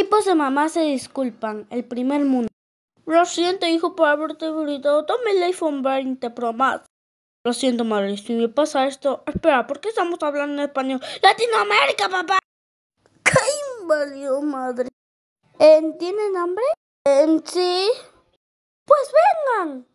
Tipos de mamá se disculpan. El primer mundo. Lo siento, hijo, por haberte gritado. Tome el iPhone 20 Pro Max. Lo siento, madre. Si me pasa esto. Espera, ¿por qué estamos hablando en español? ¡Latinoamérica, papá! ¡Qué invadido, madre! ¿En ¿Tienen hambre? En sí. Pues vengan.